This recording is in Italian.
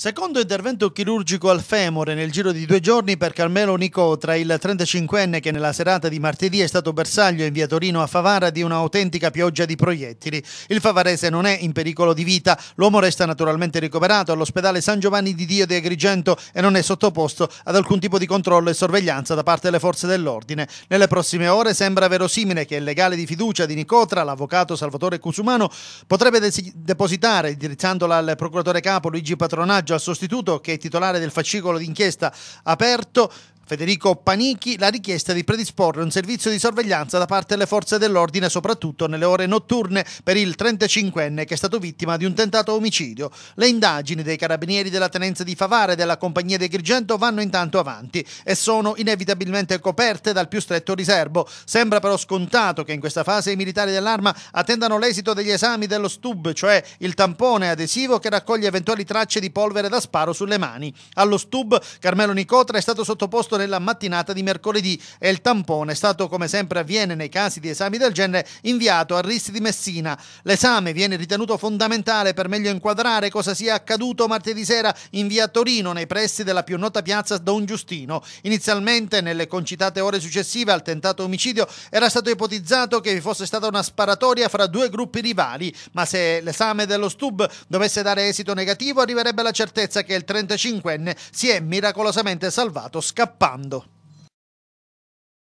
Secondo intervento chirurgico al femore nel giro di due giorni per Carmelo Nicotra, il 35enne che nella serata di martedì è stato bersaglio in via Torino a Favara di un'autentica pioggia di proiettili. Il favarese non è in pericolo di vita, l'uomo resta naturalmente ricoverato all'ospedale San Giovanni di Dio di Agrigento e non è sottoposto ad alcun tipo di controllo e sorveglianza da parte delle forze dell'ordine. Nelle prossime ore sembra verosimile che il legale di fiducia di Nicotra, l'avvocato Salvatore Cusumano, potrebbe depositare, indirizzandola al procuratore capo Luigi Patronaggio, Biagio al sostituto che è titolare del fascicolo d'inchiesta aperto Federico Panichi la richiesta di predisporre un servizio di sorveglianza da parte delle forze dell'ordine, soprattutto nelle ore notturne, per il 35enne che è stato vittima di un tentato omicidio. Le indagini dei carabinieri della tenenza di Favara e della compagnia di Grigento vanno intanto avanti e sono inevitabilmente coperte dal più stretto riservo. Sembra però scontato che in questa fase i militari dell'arma attendano l'esito degli esami dello STUB, cioè il tampone adesivo che raccoglie eventuali tracce di polvere da sparo sulle mani. Allo STUB Carmelo Nicotra è stato sottoposto nella mattinata di mercoledì e il tampone è stato, come sempre avviene nei casi di esami del genere, inviato a RIS di Messina. L'esame viene ritenuto fondamentale per meglio inquadrare cosa sia accaduto martedì sera in via Torino, nei pressi della più nota piazza Don Giustino. Inizialmente, nelle concitate ore successive al tentato omicidio, era stato ipotizzato che vi fosse stata una sparatoria fra due gruppi rivali, ma se l'esame dello STUB dovesse dare esito negativo, arriverebbe la certezza che il 35enne si è miracolosamente salvato scappando dando.